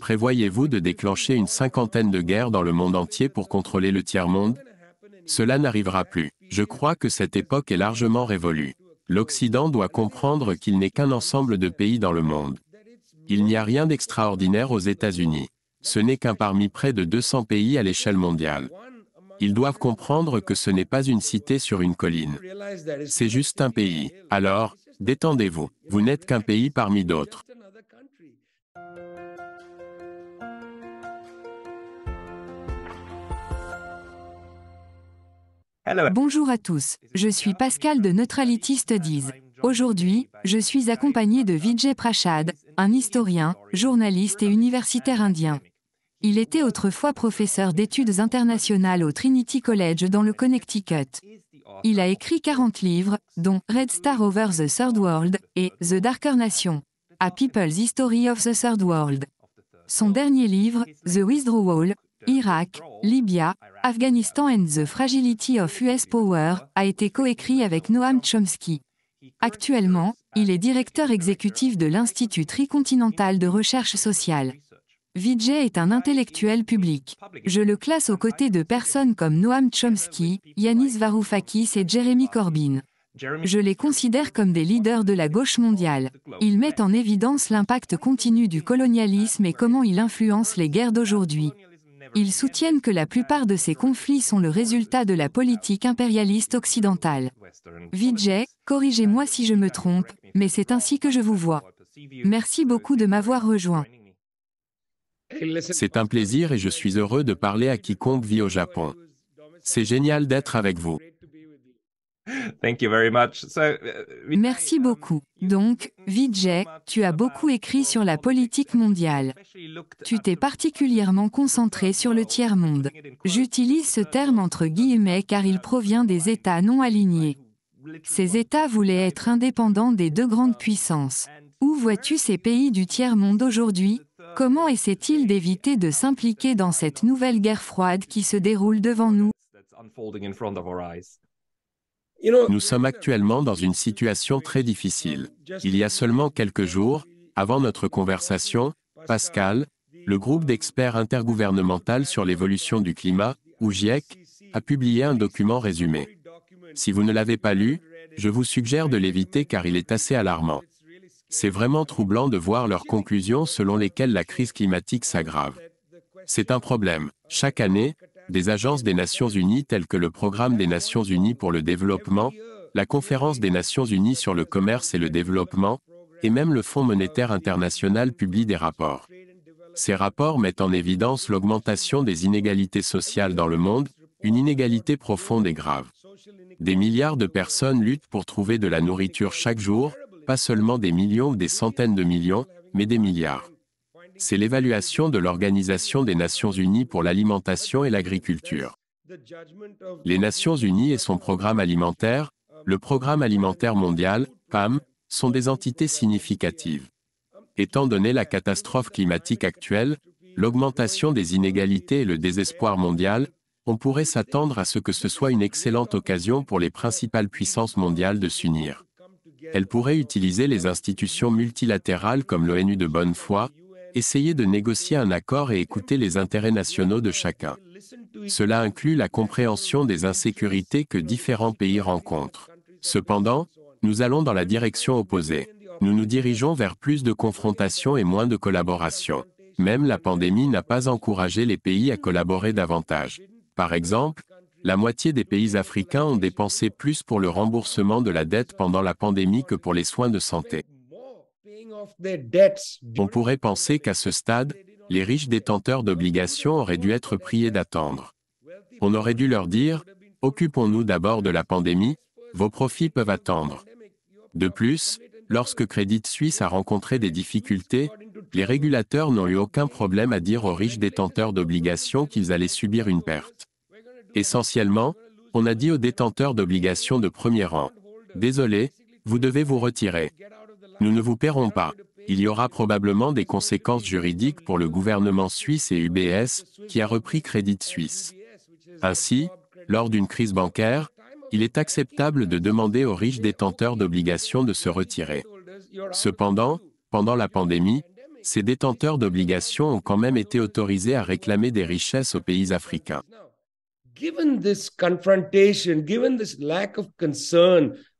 Prévoyez-vous de déclencher une cinquantaine de guerres dans le monde entier pour contrôler le tiers-monde Cela n'arrivera plus. Je crois que cette époque est largement révolue. L'Occident doit comprendre qu'il n'est qu'un ensemble de pays dans le monde. Il n'y a rien d'extraordinaire aux États-Unis. Ce n'est qu'un parmi près de 200 pays à l'échelle mondiale. Ils doivent comprendre que ce n'est pas une cité sur une colline. C'est juste un pays. Alors, détendez-vous. Vous, n'êtes qu'un pays parmi d'autres. Bonjour à tous, je suis Pascal de Neutrality Studies. Aujourd'hui, je suis accompagné de Vijay Prashad, un historien, journaliste et universitaire indien. Il était autrefois professeur d'études internationales au Trinity College dans le Connecticut. Il a écrit 40 livres, dont Red Star Over the Third World et The Darker Nation à People's History of the Third World. Son dernier livre, The Withdrawal, Irak, Libya, Afghanistan and the Fragility of US Power, a été coécrit avec Noam Chomsky. Actuellement, il est directeur exécutif de l'Institut tricontinental de recherche sociale. Vijay est un intellectuel public. Je le classe aux côtés de personnes comme Noam Chomsky, Yanis Varoufakis et Jeremy Corbyn. Je les considère comme des leaders de la gauche mondiale. Ils mettent en évidence l'impact continu du colonialisme et comment il influence les guerres d'aujourd'hui. Ils soutiennent que la plupart de ces conflits sont le résultat de la politique impérialiste occidentale. Vijay, corrigez-moi si je me trompe, mais c'est ainsi que je vous vois. Merci beaucoup de m'avoir rejoint. C'est un plaisir et je suis heureux de parler à quiconque vit au Japon. C'est génial d'être avec vous. Uh, Merci beaucoup. Donc, Vijay, tu as beaucoup écrit sur la politique mondiale. Tu t'es particulièrement concentré sur le tiers-monde. J'utilise ce terme entre guillemets car il provient des États non alignés. Ces États voulaient être indépendants des deux grandes puissances. Où vois-tu ces pays du tiers-monde aujourd'hui Comment essaient-ils d'éviter de s'impliquer dans cette nouvelle guerre froide qui se déroule devant nous nous sommes actuellement dans une situation très difficile. Il y a seulement quelques jours, avant notre conversation, Pascal, le groupe d'experts intergouvernemental sur l'évolution du climat, ou GIEC, a publié un document résumé. Si vous ne l'avez pas lu, je vous suggère de l'éviter car il est assez alarmant. C'est vraiment troublant de voir leurs conclusions selon lesquelles la crise climatique s'aggrave. C'est un problème. Chaque année, des agences des Nations Unies telles que le Programme des Nations Unies pour le développement, la Conférence des Nations Unies sur le commerce et le développement, et même le Fonds monétaire international publient des rapports. Ces rapports mettent en évidence l'augmentation des inégalités sociales dans le monde, une inégalité profonde et grave. Des milliards de personnes luttent pour trouver de la nourriture chaque jour, pas seulement des millions ou des centaines de millions, mais des milliards c'est l'évaluation de l'Organisation des Nations Unies pour l'alimentation et l'agriculture. Les Nations Unies et son programme alimentaire, le Programme alimentaire mondial, PAM, sont des entités significatives. Étant donné la catastrophe climatique actuelle, l'augmentation des inégalités et le désespoir mondial, on pourrait s'attendre à ce que ce soit une excellente occasion pour les principales puissances mondiales de s'unir. Elles pourraient utiliser les institutions multilatérales comme l'ONU de bonne foi, Essayez de négocier un accord et écouter les intérêts nationaux de chacun. Cela inclut la compréhension des insécurités que différents pays rencontrent. Cependant, nous allons dans la direction opposée. Nous nous dirigeons vers plus de confrontation et moins de collaboration. Même la pandémie n'a pas encouragé les pays à collaborer davantage. Par exemple, la moitié des pays africains ont dépensé plus pour le remboursement de la dette pendant la pandémie que pour les soins de santé. On pourrait penser qu'à ce stade, les riches détenteurs d'obligations auraient dû être priés d'attendre. On aurait dû leur dire, occupons-nous d'abord de la pandémie, vos profits peuvent attendre. De plus, lorsque Crédit Suisse a rencontré des difficultés, les régulateurs n'ont eu aucun problème à dire aux riches détenteurs d'obligations qu'ils allaient subir une perte. Essentiellement, on a dit aux détenteurs d'obligations de premier rang, désolé, vous devez vous retirer. Nous ne vous paierons pas. Il y aura probablement des conséquences juridiques pour le gouvernement suisse et UBS, qui a repris Crédit Suisse. Ainsi, lors d'une crise bancaire, il est acceptable de demander aux riches détenteurs d'obligations de se retirer. Cependant, pendant la pandémie, ces détenteurs d'obligations ont quand même été autorisés à réclamer des richesses aux pays africains. Given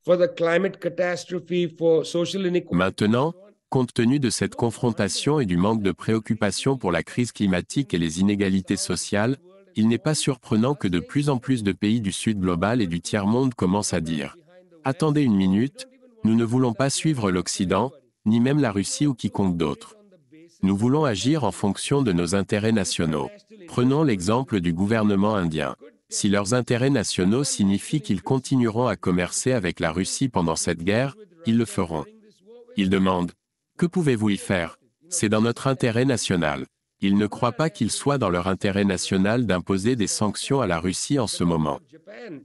Maintenant, compte tenu de cette confrontation et du manque de préoccupation pour la crise climatique et les inégalités sociales, il n'est pas surprenant que de plus en plus de pays du Sud global et du tiers-monde commencent à dire ⁇ Attendez une minute, nous ne voulons pas suivre l'Occident, ni même la Russie ou quiconque d'autre. Nous voulons agir en fonction de nos intérêts nationaux. Prenons l'exemple du gouvernement indien si leurs intérêts nationaux signifient qu'ils continueront à commercer avec la Russie pendant cette guerre, ils le feront. Ils demandent, que pouvez-vous y faire C'est dans notre intérêt national. Ils ne croient pas qu'il soit dans leur intérêt national d'imposer des sanctions à la Russie en ce moment.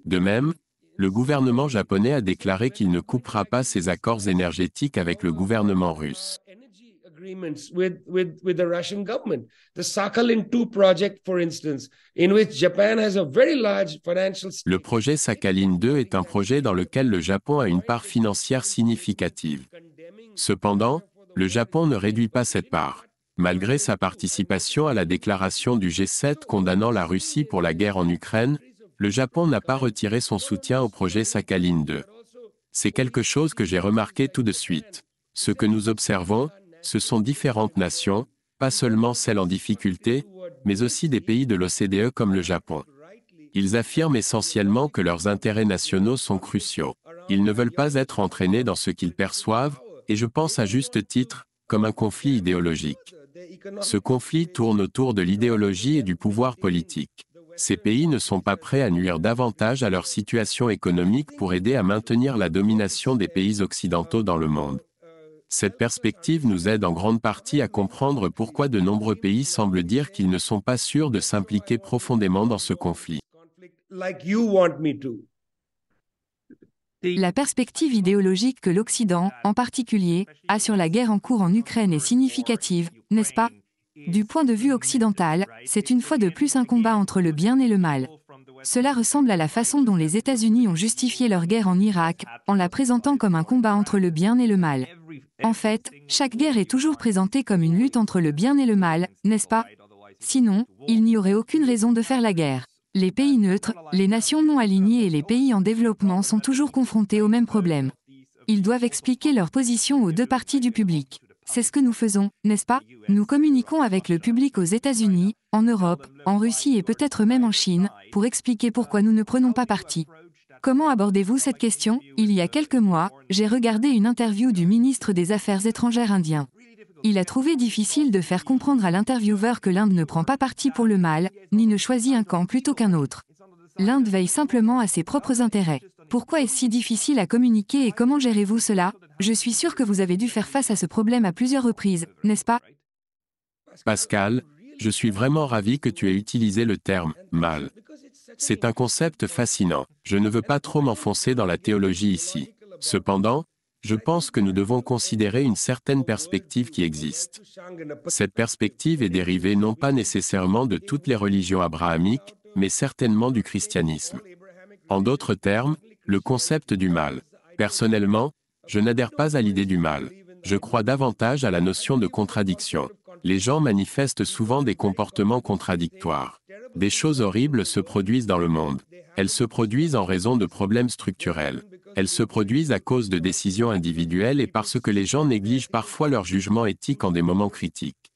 De même, le gouvernement japonais a déclaré qu'il ne coupera pas ses accords énergétiques avec le gouvernement russe. Le projet Sakhalin 2 est un projet dans lequel le Japon a une part financière significative. Cependant, le Japon ne réduit pas cette part. Malgré sa participation à la déclaration du G7 condamnant la Russie pour la guerre en Ukraine, le Japon n'a pas retiré son soutien au projet Sakhalin 2. C'est quelque chose que j'ai remarqué tout de suite. Ce que nous observons, ce sont différentes nations, pas seulement celles en difficulté, mais aussi des pays de l'OCDE comme le Japon. Ils affirment essentiellement que leurs intérêts nationaux sont cruciaux. Ils ne veulent pas être entraînés dans ce qu'ils perçoivent, et je pense à juste titre, comme un conflit idéologique. Ce conflit tourne autour de l'idéologie et du pouvoir politique. Ces pays ne sont pas prêts à nuire davantage à leur situation économique pour aider à maintenir la domination des pays occidentaux dans le monde. Cette perspective nous aide en grande partie à comprendre pourquoi de nombreux pays semblent dire qu'ils ne sont pas sûrs de s'impliquer profondément dans ce conflit. La perspective idéologique que l'Occident, en particulier, a sur la guerre en cours en Ukraine est significative, n'est-ce pas Du point de vue occidental, c'est une fois de plus un combat entre le bien et le mal. Cela ressemble à la façon dont les États-Unis ont justifié leur guerre en Irak, en la présentant comme un combat entre le bien et le mal. En fait, chaque guerre est toujours présentée comme une lutte entre le bien et le mal, n'est-ce pas Sinon, il n'y aurait aucune raison de faire la guerre. Les pays neutres, les nations non alignées et les pays en développement sont toujours confrontés aux mêmes problèmes. Ils doivent expliquer leur position aux deux parties du public. C'est ce que nous faisons, n'est-ce pas Nous communiquons avec le public aux États-Unis, en Europe, en Russie et peut-être même en Chine, pour expliquer pourquoi nous ne prenons pas parti. Comment abordez-vous cette question Il y a quelques mois, j'ai regardé une interview du ministre des Affaires étrangères indien. Il a trouvé difficile de faire comprendre à l'intervieweur que l'Inde ne prend pas parti pour le mal, ni ne choisit un camp plutôt qu'un autre. L'Inde veille simplement à ses propres intérêts. Pourquoi est-ce si difficile à communiquer et comment gérez-vous cela Je suis sûr que vous avez dû faire face à ce problème à plusieurs reprises, n'est-ce pas Pascal, je suis vraiment ravi que tu aies utilisé le terme mal. C'est un concept fascinant. Je ne veux pas trop m'enfoncer dans la théologie ici. Cependant, je pense que nous devons considérer une certaine perspective qui existe. Cette perspective est dérivée non pas nécessairement de toutes les religions abrahamiques, mais certainement du christianisme. En d'autres termes, le concept du mal. Personnellement, je n'adhère pas à l'idée du mal. Je crois davantage à la notion de contradiction. Les gens manifestent souvent des comportements contradictoires. Des choses horribles se produisent dans le monde. Elles se produisent en raison de problèmes structurels. Elles se produisent à cause de décisions individuelles et parce que les gens négligent parfois leur jugement éthique en des moments critiques.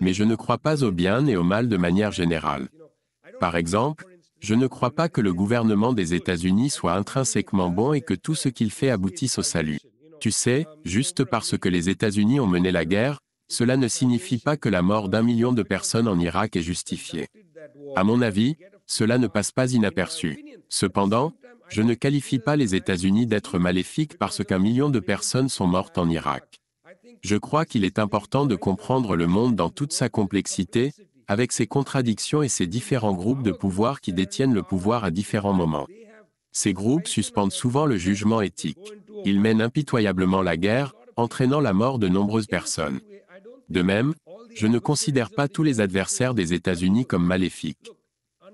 Mais je ne crois pas au bien et au mal de manière générale. Par exemple, je ne crois pas que le gouvernement des États-Unis soit intrinsèquement bon et que tout ce qu'il fait aboutisse au salut. Tu sais, juste parce que les États-Unis ont mené la guerre, cela ne signifie pas que la mort d'un million de personnes en Irak est justifiée. À mon avis, cela ne passe pas inaperçu. Cependant, je ne qualifie pas les États-Unis d'être maléfiques parce qu'un million de personnes sont mortes en Irak. Je crois qu'il est important de comprendre le monde dans toute sa complexité, avec ses contradictions et ses différents groupes de pouvoir qui détiennent le pouvoir à différents moments. Ces groupes suspendent souvent le jugement éthique. Ils mènent impitoyablement la guerre, entraînant la mort de nombreuses personnes. De même, je ne considère pas tous les adversaires des États-Unis comme maléfiques.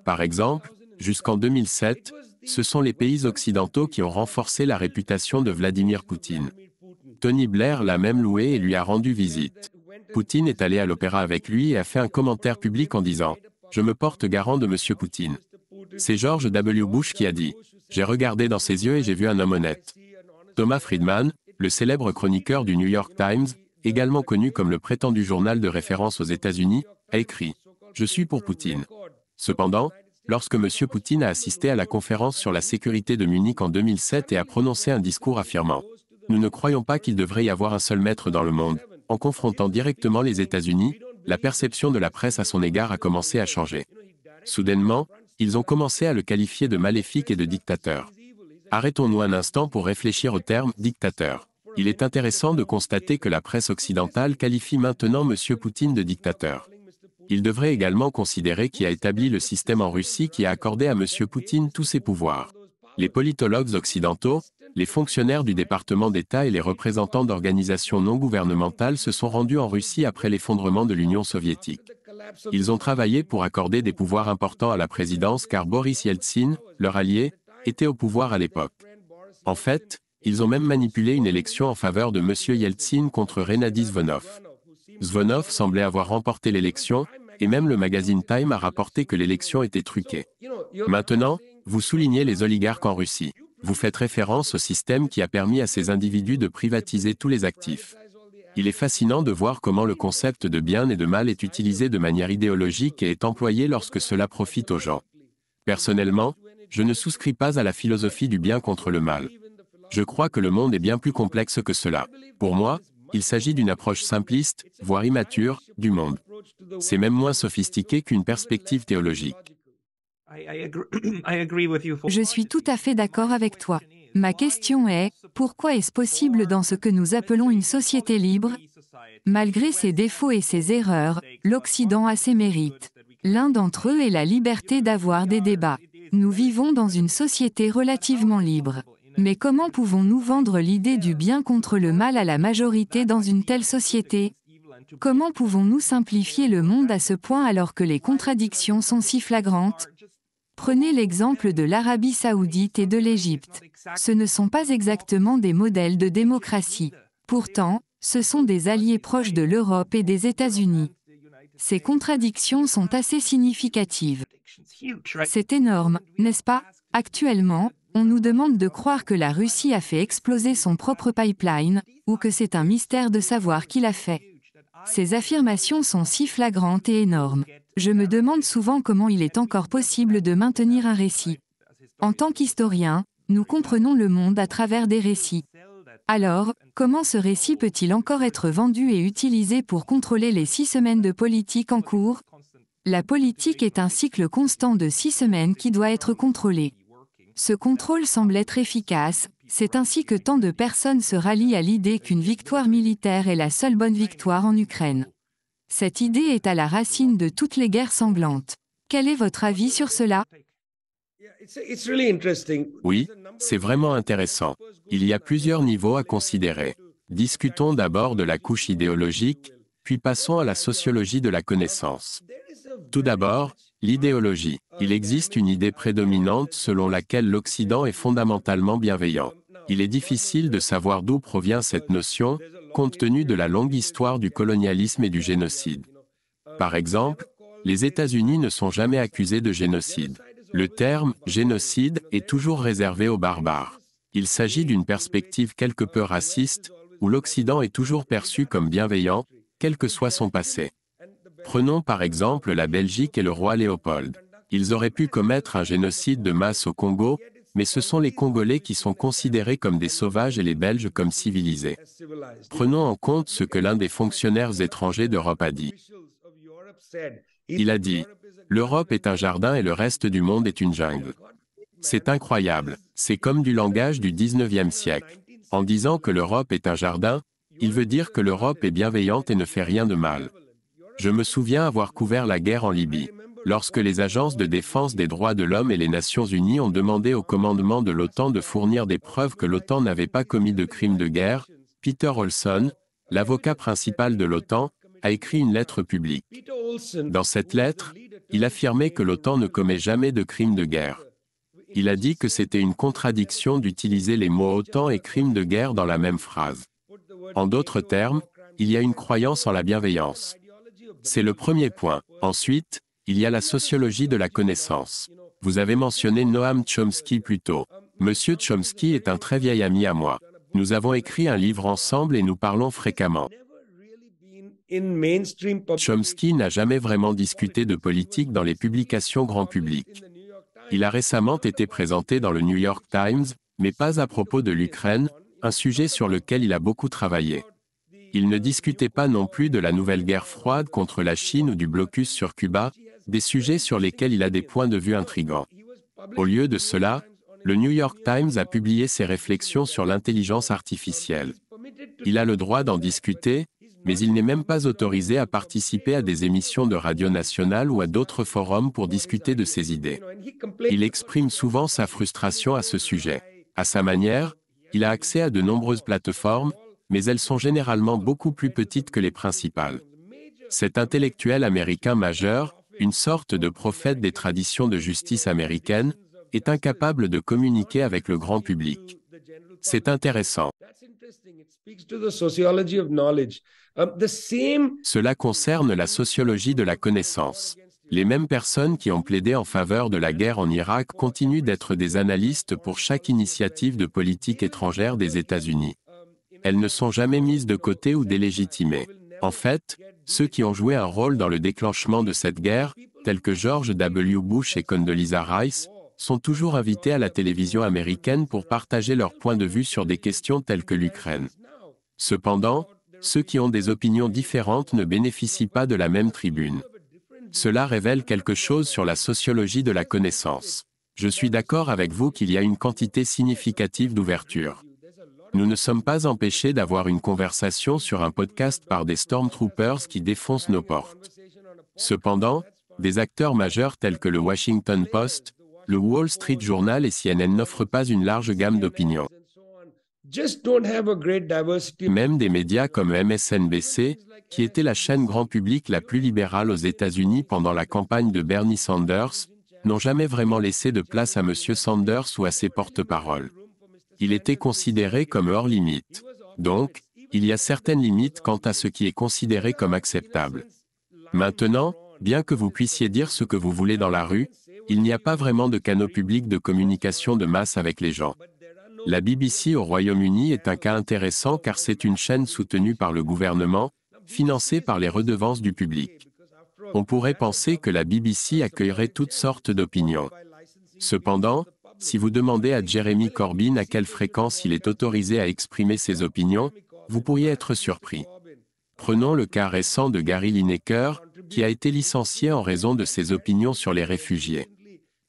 Par exemple, jusqu'en 2007, ce sont les pays occidentaux qui ont renforcé la réputation de Vladimir Poutine. Tony Blair l'a même loué et lui a rendu visite. Poutine est allé à l'opéra avec lui et a fait un commentaire public en disant ⁇ Je me porte garant de M. Poutine ⁇ C'est George W. Bush qui a dit ⁇ J'ai regardé dans ses yeux et j'ai vu un homme honnête. Thomas Friedman, le célèbre chroniqueur du New York Times, également connu comme le prétendu journal de référence aux États-Unis, a écrit ⁇ Je suis pour Poutine ⁇ Cependant, lorsque M. Poutine a assisté à la conférence sur la sécurité de Munich en 2007 et a prononcé un discours affirmant ⁇ Nous ne croyons pas qu'il devrait y avoir un seul maître dans le monde ⁇ en confrontant directement les États-Unis, la perception de la presse à son égard a commencé à changer. Soudainement, ils ont commencé à le qualifier de maléfique et de dictateur. Arrêtons-nous un instant pour réfléchir au terme dictateur. Il est intéressant de constater que la presse occidentale qualifie maintenant M. Poutine de dictateur. Il devrait également considérer qui a établi le système en Russie qui a accordé à M. Poutine tous ses pouvoirs. Les politologues occidentaux, les fonctionnaires du département d'État et les représentants d'organisations non gouvernementales se sont rendus en Russie après l'effondrement de l'Union soviétique. Ils ont travaillé pour accorder des pouvoirs importants à la présidence car Boris Yeltsin, leur allié, était au pouvoir à l'époque. En fait, ils ont même manipulé une élection en faveur de M. Yeltsin contre Renadi Zvonov. Zvonov semblait avoir remporté l'élection, et même le magazine Time a rapporté que l'élection était truquée. Maintenant, vous soulignez les oligarques en Russie. Vous faites référence au système qui a permis à ces individus de privatiser tous les actifs. Il est fascinant de voir comment le concept de bien et de mal est utilisé de manière idéologique et est employé lorsque cela profite aux gens. Personnellement, je ne souscris pas à la philosophie du bien contre le mal. Je crois que le monde est bien plus complexe que cela. Pour moi, il s'agit d'une approche simpliste, voire immature, du monde. C'est même moins sophistiqué qu'une perspective théologique. Je suis tout à fait d'accord avec toi. Ma question est, pourquoi est-ce possible dans ce que nous appelons une société libre Malgré ses défauts et ses erreurs, l'Occident a ses mérites. L'un d'entre eux est la liberté d'avoir des débats. Nous vivons dans une société relativement libre. Mais comment pouvons-nous vendre l'idée du bien contre le mal à la majorité dans une telle société Comment pouvons-nous simplifier le monde à ce point alors que les contradictions sont si flagrantes Prenez l'exemple de l'Arabie saoudite et de l'Égypte. Ce ne sont pas exactement des modèles de démocratie. Pourtant, ce sont des alliés proches de l'Europe et des États-Unis. Ces contradictions sont assez significatives. C'est énorme, n'est-ce pas Actuellement, on nous demande de croire que la Russie a fait exploser son propre pipeline, ou que c'est un mystère de savoir qui l'a fait. Ces affirmations sont si flagrantes et énormes. Je me demande souvent comment il est encore possible de maintenir un récit. En tant qu'historien, nous comprenons le monde à travers des récits. Alors, comment ce récit peut-il encore être vendu et utilisé pour contrôler les six semaines de politique en cours La politique est un cycle constant de six semaines qui doit être contrôlé. Ce contrôle semble être efficace, c'est ainsi que tant de personnes se rallient à l'idée qu'une victoire militaire est la seule bonne victoire en Ukraine. Cette idée est à la racine de toutes les guerres sanglantes. Quel est votre avis sur cela Oui, c'est vraiment intéressant. Il y a plusieurs niveaux à considérer. Discutons d'abord de la couche idéologique, puis passons à la sociologie de la connaissance. Tout d'abord, L'idéologie. Il existe une idée prédominante selon laquelle l'Occident est fondamentalement bienveillant. Il est difficile de savoir d'où provient cette notion, compte tenu de la longue histoire du colonialisme et du génocide. Par exemple, les États-Unis ne sont jamais accusés de génocide. Le terme génocide est toujours réservé aux barbares. Il s'agit d'une perspective quelque peu raciste, où l'Occident est toujours perçu comme bienveillant, quel que soit son passé. Prenons par exemple la Belgique et le roi Léopold. Ils auraient pu commettre un génocide de masse au Congo, mais ce sont les Congolais qui sont considérés comme des sauvages et les Belges comme civilisés. Prenons en compte ce que l'un des fonctionnaires étrangers d'Europe a dit. Il a dit, L'Europe est un jardin et le reste du monde est une jungle. C'est incroyable, c'est comme du langage du 19e siècle. En disant que l'Europe est un jardin, il veut dire que l'Europe est bienveillante et ne fait rien de mal. Je me souviens avoir couvert la guerre en Libye. Lorsque les agences de défense des droits de l'homme et les Nations Unies ont demandé au commandement de l'OTAN de fournir des preuves que l'OTAN n'avait pas commis de crimes de guerre, Peter Olson, l'avocat principal de l'OTAN, a écrit une lettre publique. Dans cette lettre, il affirmait que l'OTAN ne commet jamais de crimes de guerre. Il a dit que c'était une contradiction d'utiliser les mots OTAN et crimes de guerre dans la même phrase. En d'autres termes, il y a une croyance en la bienveillance. C'est le premier point. Ensuite, il y a la sociologie de la connaissance. Vous avez mentionné Noam Chomsky plus tôt. Monsieur Chomsky est un très vieil ami à moi. Nous avons écrit un livre ensemble et nous parlons fréquemment. Chomsky n'a jamais vraiment discuté de politique dans les publications grand public. Il a récemment été présenté dans le New York Times, mais pas à propos de l'Ukraine, un sujet sur lequel il a beaucoup travaillé. Il ne discutait pas non plus de la nouvelle guerre froide contre la Chine ou du blocus sur Cuba, des sujets sur lesquels il a des points de vue intrigants. Au lieu de cela, le New York Times a publié ses réflexions sur l'intelligence artificielle. Il a le droit d'en discuter, mais il n'est même pas autorisé à participer à des émissions de radio nationale ou à d'autres forums pour discuter de ses idées. Il exprime souvent sa frustration à ce sujet. À sa manière, il a accès à de nombreuses plateformes, mais elles sont généralement beaucoup plus petites que les principales. Cet intellectuel américain majeur, une sorte de prophète des traditions de justice américaine, est incapable de communiquer avec le grand public. C'est intéressant. Cela concerne la sociologie de la connaissance. Les mêmes personnes qui ont plaidé en faveur de la guerre en Irak continuent d'être des analystes pour chaque initiative de politique étrangère des États-Unis elles ne sont jamais mises de côté ou délégitimées. En fait, ceux qui ont joué un rôle dans le déclenchement de cette guerre, tels que George W. Bush et Condoleezza Rice, sont toujours invités à la télévision américaine pour partager leur point de vue sur des questions telles que l'Ukraine. Cependant, ceux qui ont des opinions différentes ne bénéficient pas de la même tribune. Cela révèle quelque chose sur la sociologie de la connaissance. Je suis d'accord avec vous qu'il y a une quantité significative d'ouverture. Nous ne sommes pas empêchés d'avoir une conversation sur un podcast par des Stormtroopers qui défoncent nos portes. Cependant, des acteurs majeurs tels que le Washington Post, le Wall Street Journal et CNN n'offrent pas une large gamme d'opinions. Même des médias comme MSNBC, qui était la chaîne grand public la plus libérale aux États-Unis pendant la campagne de Bernie Sanders, n'ont jamais vraiment laissé de place à M. Sanders ou à ses porte-paroles il était considéré comme hors limite. Donc, il y a certaines limites quant à ce qui est considéré comme acceptable. Maintenant, bien que vous puissiez dire ce que vous voulez dans la rue, il n'y a pas vraiment de canaux publics de communication de masse avec les gens. La BBC au Royaume-Uni est un cas intéressant car c'est une chaîne soutenue par le gouvernement, financée par les redevances du public. On pourrait penser que la BBC accueillerait toutes sortes d'opinions. Cependant, si vous demandez à Jeremy Corbyn à quelle fréquence il est autorisé à exprimer ses opinions, vous pourriez être surpris. Prenons le cas récent de Gary Lineker, qui a été licencié en raison de ses opinions sur les réfugiés.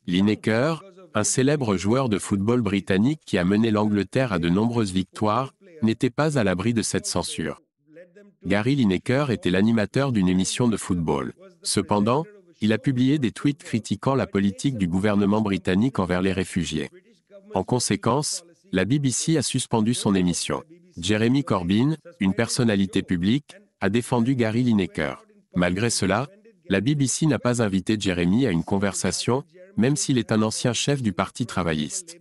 Lineker, un célèbre joueur de football britannique qui a mené l'Angleterre à de nombreuses victoires, n'était pas à l'abri de cette censure. Gary Lineker était l'animateur d'une émission de football. Cependant, il a publié des tweets critiquant la politique du gouvernement britannique envers les réfugiés. En conséquence, la BBC a suspendu son émission. Jeremy Corbyn, une personnalité publique, a défendu Gary Lineker. Malgré cela, la BBC n'a pas invité Jeremy à une conversation, même s'il est un ancien chef du Parti travailliste.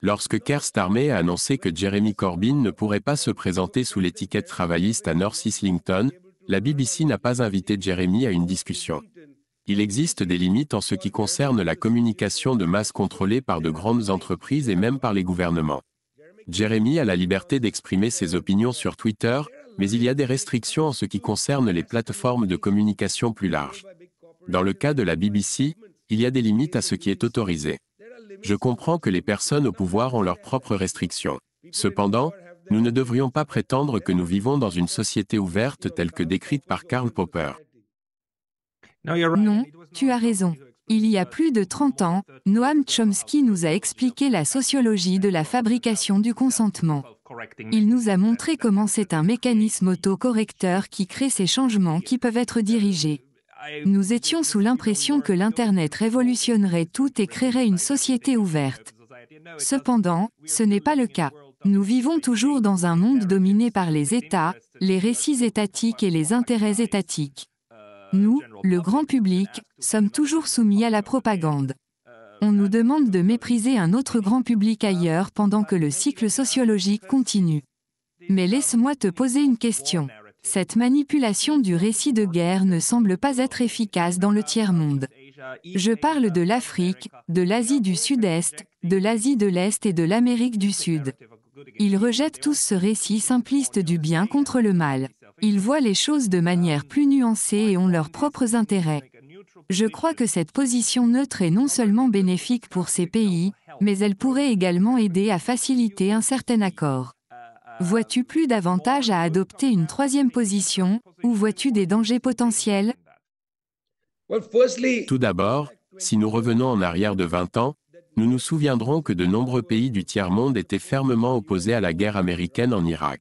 Lorsque Kerst Starmer a annoncé que Jeremy Corbyn ne pourrait pas se présenter sous l'étiquette travailliste à North Islington, la BBC n'a pas invité Jeremy à une discussion. Il existe des limites en ce qui concerne la communication de masse contrôlée par de grandes entreprises et même par les gouvernements. Jeremy a la liberté d'exprimer ses opinions sur Twitter, mais il y a des restrictions en ce qui concerne les plateformes de communication plus larges. Dans le cas de la BBC, il y a des limites à ce qui est autorisé. Je comprends que les personnes au pouvoir ont leurs propres restrictions. Cependant, nous ne devrions pas prétendre que nous vivons dans une société ouverte telle que décrite par Karl Popper. Non, tu as raison. Il y a plus de 30 ans, Noam Chomsky nous a expliqué la sociologie de la fabrication du consentement. Il nous a montré comment c'est un mécanisme autocorrecteur qui crée ces changements qui peuvent être dirigés. Nous étions sous l'impression que l'Internet révolutionnerait tout et créerait une société ouverte. Cependant, ce n'est pas le cas. Nous vivons toujours dans un monde dominé par les États, les récits étatiques et les intérêts étatiques. Nous, le grand public, sommes toujours soumis à la propagande. On nous demande de mépriser un autre grand public ailleurs pendant que le cycle sociologique continue. Mais laisse-moi te poser une question. Cette manipulation du récit de guerre ne semble pas être efficace dans le tiers-monde. Je parle de l'Afrique, de l'Asie du Sud-Est, de l'Asie de l'Est et de l'Amérique du Sud. Ils rejettent tous ce récit simpliste du bien contre le mal. Ils voient les choses de manière plus nuancée et ont leurs propres intérêts. Je crois que cette position neutre est non seulement bénéfique pour ces pays, mais elle pourrait également aider à faciliter un certain accord. Vois-tu plus d'avantages à adopter une troisième position, ou vois-tu des dangers potentiels Tout d'abord, si nous revenons en arrière de 20 ans, nous nous souviendrons que de nombreux pays du tiers-monde étaient fermement opposés à la guerre américaine en Irak.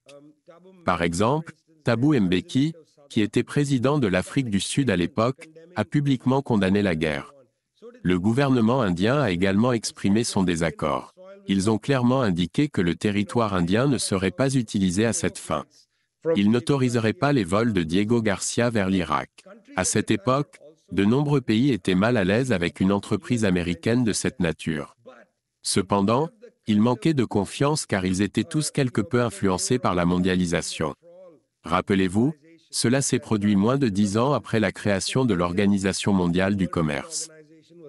Par exemple, Tabou Mbeki, qui était président de l'Afrique du Sud à l'époque, a publiquement condamné la guerre. Le gouvernement indien a également exprimé son désaccord. Ils ont clairement indiqué que le territoire indien ne serait pas utilisé à cette fin. Ils n'autoriseraient pas les vols de Diego Garcia vers l'Irak. À cette époque, de nombreux pays étaient mal à l'aise avec une entreprise américaine de cette nature. Cependant, ils manquaient de confiance car ils étaient tous quelque peu influencés par la mondialisation. Rappelez-vous, cela s'est produit moins de dix ans après la création de l'Organisation mondiale du commerce.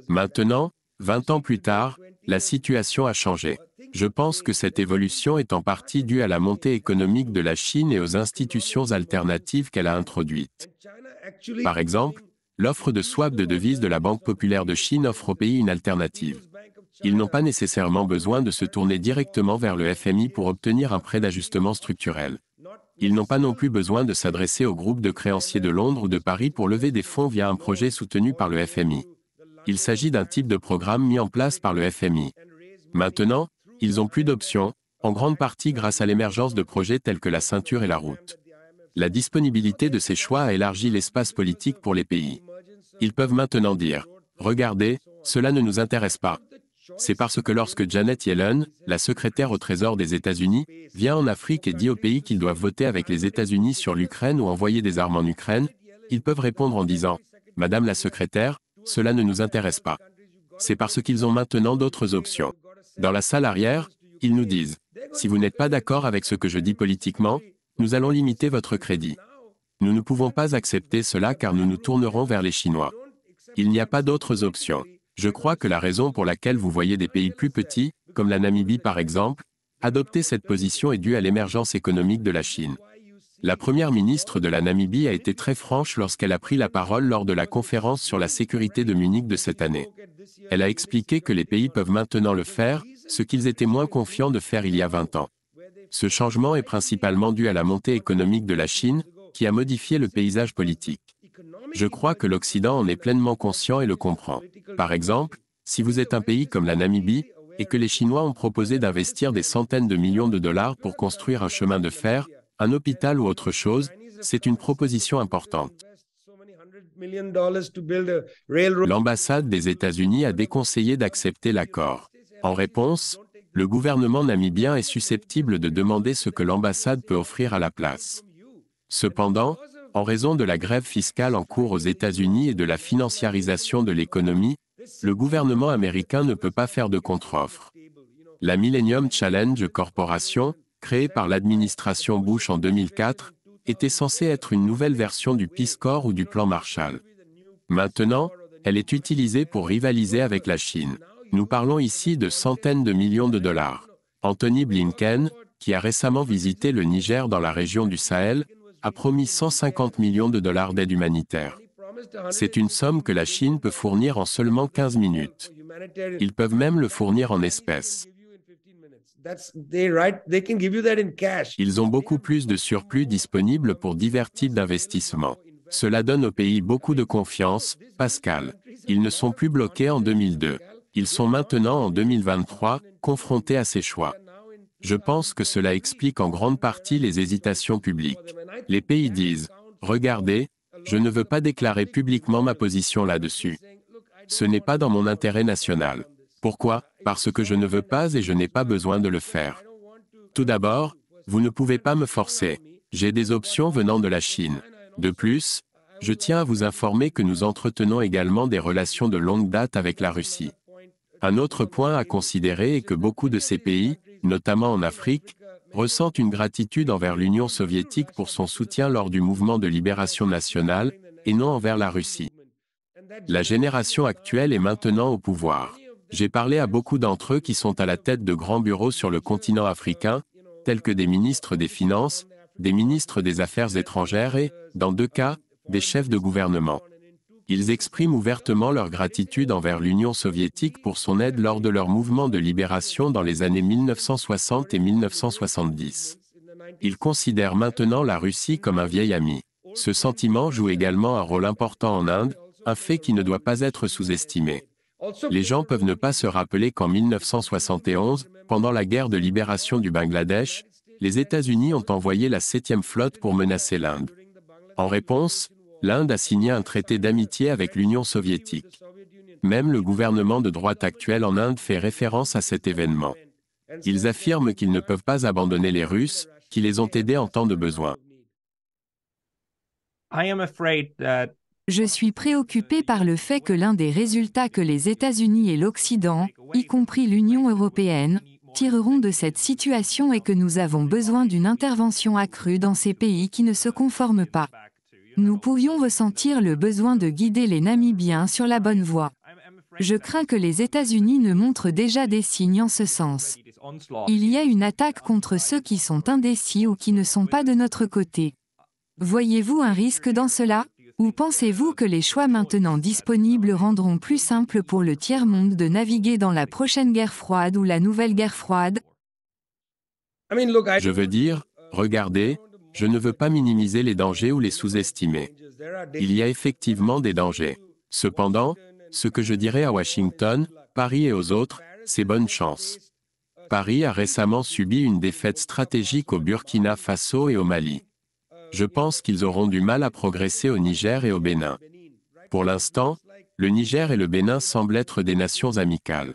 Maintenant, 20 ans plus tard, la situation a changé. Je pense que cette évolution est en partie due à la montée économique de la Chine et aux institutions alternatives qu'elle a introduites. Par exemple, l'offre de swap de devises de la Banque populaire de Chine offre au pays une alternative. Ils n'ont pas nécessairement besoin de se tourner directement vers le FMI pour obtenir un prêt d'ajustement structurel ils n'ont pas non plus besoin de s'adresser au groupe de créanciers de Londres ou de Paris pour lever des fonds via un projet soutenu par le FMI. Il s'agit d'un type de programme mis en place par le FMI. Maintenant, ils ont plus d'options, en grande partie grâce à l'émergence de projets tels que la ceinture et la route. La disponibilité de ces choix a élargi l'espace politique pour les pays. Ils peuvent maintenant dire, regardez, cela ne nous intéresse pas. C'est parce que lorsque Janet Yellen, la secrétaire au Trésor des États-Unis, vient en Afrique et dit aux pays qu'ils doivent voter avec les États-Unis sur l'Ukraine ou envoyer des armes en Ukraine, ils peuvent répondre en disant ⁇ Madame la secrétaire, cela ne nous intéresse pas. C'est parce qu'ils ont maintenant d'autres options. Dans la salle arrière, ils nous disent ⁇ Si vous n'êtes pas d'accord avec ce que je dis politiquement, nous allons limiter votre crédit. Nous ne pouvons pas accepter cela car nous nous tournerons vers les Chinois. Il n'y a pas d'autres options. Je crois que la raison pour laquelle vous voyez des pays plus petits, comme la Namibie par exemple, adopter cette position est due à l'émergence économique de la Chine. La première ministre de la Namibie a été très franche lorsqu'elle a pris la parole lors de la conférence sur la sécurité de Munich de cette année. Elle a expliqué que les pays peuvent maintenant le faire, ce qu'ils étaient moins confiants de faire il y a 20 ans. Ce changement est principalement dû à la montée économique de la Chine, qui a modifié le paysage politique. Je crois que l'Occident en est pleinement conscient et le comprend. Par exemple, si vous êtes un pays comme la Namibie, et que les Chinois ont proposé d'investir des centaines de millions de dollars pour construire un chemin de fer, un hôpital ou autre chose, c'est une proposition importante. L'ambassade des États-Unis a déconseillé d'accepter l'accord. En réponse, le gouvernement namibien est susceptible de demander ce que l'ambassade peut offrir à la place. Cependant, en raison de la grève fiscale en cours aux États-Unis et de la financiarisation de l'économie, le gouvernement américain ne peut pas faire de contre-offre. La Millennium Challenge Corporation, créée par l'administration Bush en 2004, était censée être une nouvelle version du Peace Corps ou du plan Marshall. Maintenant, elle est utilisée pour rivaliser avec la Chine. Nous parlons ici de centaines de millions de dollars. Anthony Blinken, qui a récemment visité le Niger dans la région du Sahel, a promis 150 millions de dollars d'aide humanitaire. C'est une somme que la Chine peut fournir en seulement 15 minutes. Ils peuvent même le fournir en espèces. Ils ont beaucoup plus de surplus disponibles pour divers types d'investissements. Cela donne au pays beaucoup de confiance, Pascal. Ils ne sont plus bloqués en 2002. Ils sont maintenant en 2023, confrontés à ces choix. Je pense que cela explique en grande partie les hésitations publiques. Les pays disent, regardez, je ne veux pas déclarer publiquement ma position là-dessus. Ce n'est pas dans mon intérêt national. Pourquoi Parce que je ne veux pas et je n'ai pas besoin de le faire. Tout d'abord, vous ne pouvez pas me forcer. J'ai des options venant de la Chine. De plus, je tiens à vous informer que nous entretenons également des relations de longue date avec la Russie. Un autre point à considérer est que beaucoup de ces pays, notamment en Afrique, ressentent une gratitude envers l'Union soviétique pour son soutien lors du mouvement de libération nationale, et non envers la Russie. La génération actuelle est maintenant au pouvoir. J'ai parlé à beaucoup d'entre eux qui sont à la tête de grands bureaux sur le continent africain, tels que des ministres des Finances, des ministres des Affaires étrangères et, dans deux cas, des chefs de gouvernement ils expriment ouvertement leur gratitude envers l'Union soviétique pour son aide lors de leur mouvement de libération dans les années 1960 et 1970. Ils considèrent maintenant la Russie comme un vieil ami. Ce sentiment joue également un rôle important en Inde, un fait qui ne doit pas être sous-estimé. Les gens peuvent ne pas se rappeler qu'en 1971, pendant la guerre de libération du Bangladesh, les États-Unis ont envoyé la septième flotte pour menacer l'Inde. En réponse, l'Inde a signé un traité d'amitié avec l'Union soviétique. Même le gouvernement de droite actuel en Inde fait référence à cet événement. Ils affirment qu'ils ne peuvent pas abandonner les Russes, qui les ont aidés en temps de besoin. Je suis préoccupé par le fait que l'un des résultats que les États-Unis et l'Occident, y compris l'Union européenne, tireront de cette situation est que nous avons besoin d'une intervention accrue dans ces pays qui ne se conforment pas. Nous pouvions ressentir le besoin de guider les Namibiens sur la bonne voie. Je crains que les États-Unis ne montrent déjà des signes en ce sens. Il y a une attaque contre ceux qui sont indécis ou qui ne sont pas de notre côté. Voyez-vous un risque dans cela Ou pensez-vous que les choix maintenant disponibles rendront plus simple pour le tiers-monde de naviguer dans la prochaine guerre froide ou la nouvelle guerre froide Je veux dire, regardez, je ne veux pas minimiser les dangers ou les sous-estimer. Il y a effectivement des dangers. Cependant, ce que je dirais à Washington, Paris et aux autres, c'est bonne chance. Paris a récemment subi une défaite stratégique au Burkina Faso et au Mali. Je pense qu'ils auront du mal à progresser au Niger et au Bénin. Pour l'instant, le Niger et le Bénin semblent être des nations amicales.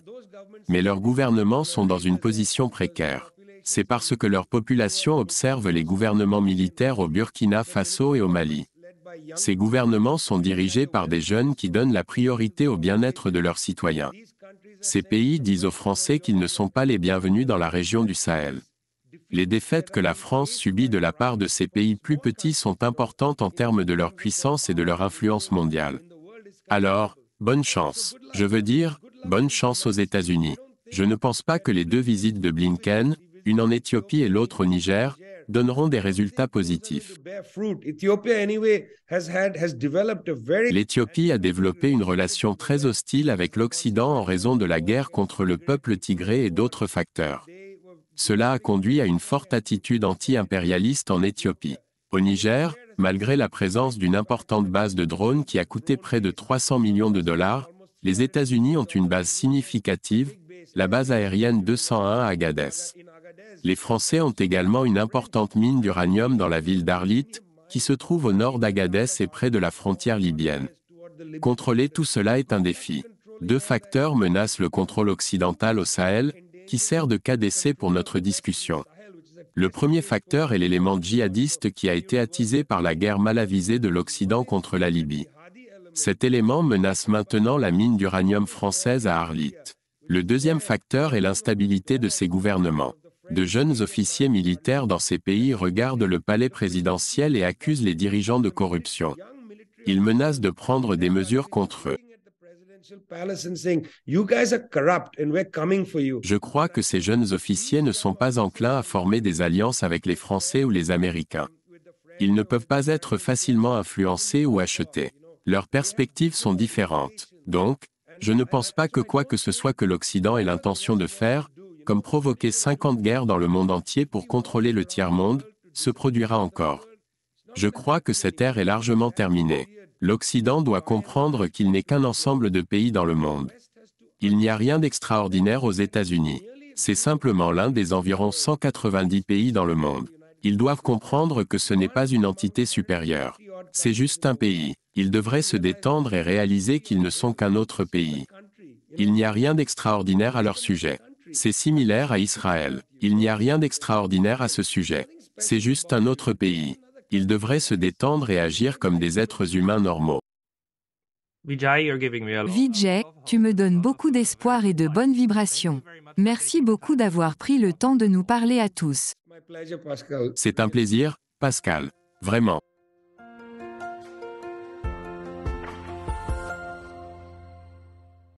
Mais leurs gouvernements sont dans une position précaire c'est parce que leur population observe les gouvernements militaires au Burkina Faso et au Mali. Ces gouvernements sont dirigés par des jeunes qui donnent la priorité au bien-être de leurs citoyens. Ces pays disent aux Français qu'ils ne sont pas les bienvenus dans la région du Sahel. Les défaites que la France subit de la part de ces pays plus petits sont importantes en termes de leur puissance et de leur influence mondiale. Alors, bonne chance. Je veux dire, bonne chance aux États-Unis. Je ne pense pas que les deux visites de Blinken, une en Éthiopie et l'autre au Niger, donneront des résultats positifs. L'Éthiopie a développé une relation très hostile avec l'Occident en raison de la guerre contre le peuple tigré et d'autres facteurs. Cela a conduit à une forte attitude anti-impérialiste en Éthiopie. Au Niger, malgré la présence d'une importante base de drones qui a coûté près de 300 millions de dollars, les États-Unis ont une base significative, la base aérienne 201 à Agadez. Les Français ont également une importante mine d'uranium dans la ville d'Arlit, qui se trouve au nord d'Agadez et près de la frontière libyenne. Contrôler tout cela est un défi. Deux facteurs menacent le contrôle occidental au Sahel, qui sert de cas d'essai pour notre discussion. Le premier facteur est l'élément djihadiste qui a été attisé par la guerre mal avisée de l'Occident contre la Libye. Cet élément menace maintenant la mine d'uranium française à Arlit. Le deuxième facteur est l'instabilité de ces gouvernements de jeunes officiers militaires dans ces pays regardent le palais présidentiel et accusent les dirigeants de corruption. Ils menacent de prendre des mesures contre eux. Je crois que ces jeunes officiers ne sont pas enclins à former des alliances avec les Français ou les Américains. Ils ne peuvent pas être facilement influencés ou achetés. Leurs perspectives sont différentes. Donc, je ne pense pas que quoi que ce soit que l'Occident ait l'intention de faire, comme provoquer 50 guerres dans le monde entier pour contrôler le tiers-monde, se produira encore. Je crois que cette ère est largement terminée. L'Occident doit comprendre qu'il n'est qu'un ensemble de pays dans le monde. Il n'y a rien d'extraordinaire aux États-Unis. C'est simplement l'un des environ 190 pays dans le monde. Ils doivent comprendre que ce n'est pas une entité supérieure. C'est juste un pays. Ils devraient se détendre et réaliser qu'ils ne sont qu'un autre pays. Il n'y a rien d'extraordinaire à leur sujet. C'est similaire à Israël. Il n'y a rien d'extraordinaire à ce sujet. C'est juste un autre pays. Ils devraient se détendre et agir comme des êtres humains normaux. Vijay, tu me donnes beaucoup d'espoir et de bonnes vibrations. Merci beaucoup d'avoir pris le temps de nous parler à tous. C'est un plaisir, Pascal. Vraiment.